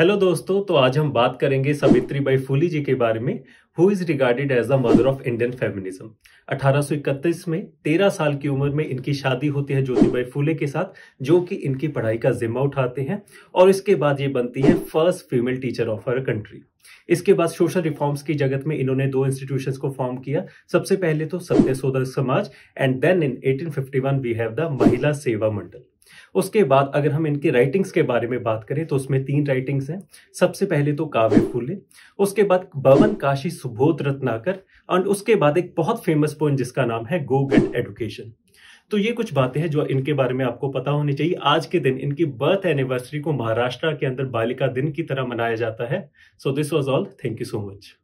hello दोस्तों तो आज हम बात करेंगे सावित्री बाई फूली जी के बारे में who is regarded as the mother of Indian feminism 1831 में 13 साल की उम्र में इनकी शादी होती है ज्योतिबाई फूले के साथ जो कि इनकी पढ़ाई का जिम्मा उठाते हैं और इसके बाद ये बनती है first female teacher of our country इसके बाद सोशल रिफॉर्म्स की जगत में इन्होंने दो इंस्टीट्यूशन को फॉर्म किया सबसे पहले तो Satya Samaj and then in eighteen we have the Mahila Seva मंडल उसके बाद अगर हम इनके राइटिंग्स के बारे में बात करें तो उसमें तीन राइटिंग्स हैं सबसे पहले तो काव्य फूले उसके बाद बवन काशी सुबोध रत्नाकर और उसके बाद एक बहुत फेमस पोइम जिसका नाम है गो गेट एडुकेशन तो ये कुछ बातें हैं जो इनके बारे में आपको पता होनी चाहिए आज के दिन इनकी बर्थ एनिवर्सरी को महाराष्ट्र के अंदर बालिका दिन की तरह मनाया जाता है so this was all thank you so much